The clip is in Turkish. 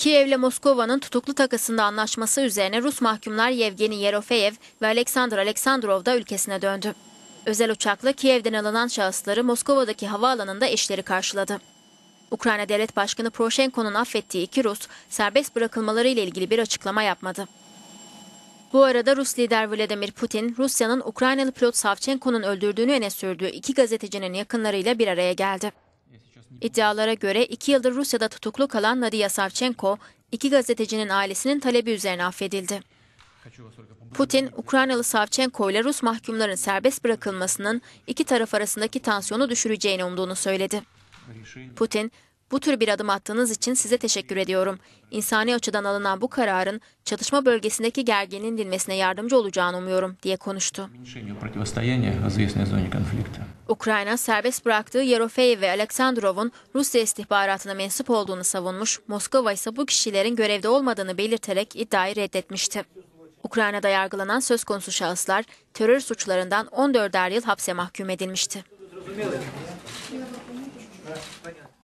Kiev Kiev'le Moskova'nın tutuklu takasında anlaşması üzerine Rus mahkumlar Yevgeni Yerofeyev ve Aleksandr Aleksandrov da ülkesine döndü. Özel uçakla Kiev'den alınan şahısları Moskova'daki havaalanında eşleri karşıladı. Ukrayna Devlet Başkanı Proşenko'nun affettiği iki Rus, serbest bırakılmaları ile ilgili bir açıklama yapmadı. Bu arada Rus lider Vladimir Putin, Rusya'nın Ukraynalı pilot Savchenko'nun öldürdüğünü öne sürdüğü iki gazetecinin yakınlarıyla bir araya geldi. İddialara göre iki yıldır Rusya'da tutuklu kalan Nadia Savchenko, iki gazetecinin ailesinin talebi üzerine affedildi. Putin, Ukraynalı Savchenko ile Rus mahkumların serbest bırakılmasının iki taraf arasındaki tansiyonu düşüreceğini umduğunu söyledi. Putin, bu tür bir adım attığınız için size teşekkür ediyorum. İnsani açıdan alınan bu kararın çatışma bölgesindeki gerginin dinmesine yardımcı olacağını umuyorum diye konuştu. Ukrayna serbest bıraktığı Yerofey ve Aleksandrov'un Rusya istihbaratına mensup olduğunu savunmuş, Moskova ise bu kişilerin görevde olmadığını belirterek iddiayı reddetmişti. Ukrayna'da yargılanan söz konusu şahıslar terör suçlarından 14'er yıl hapse mahkum edilmişti.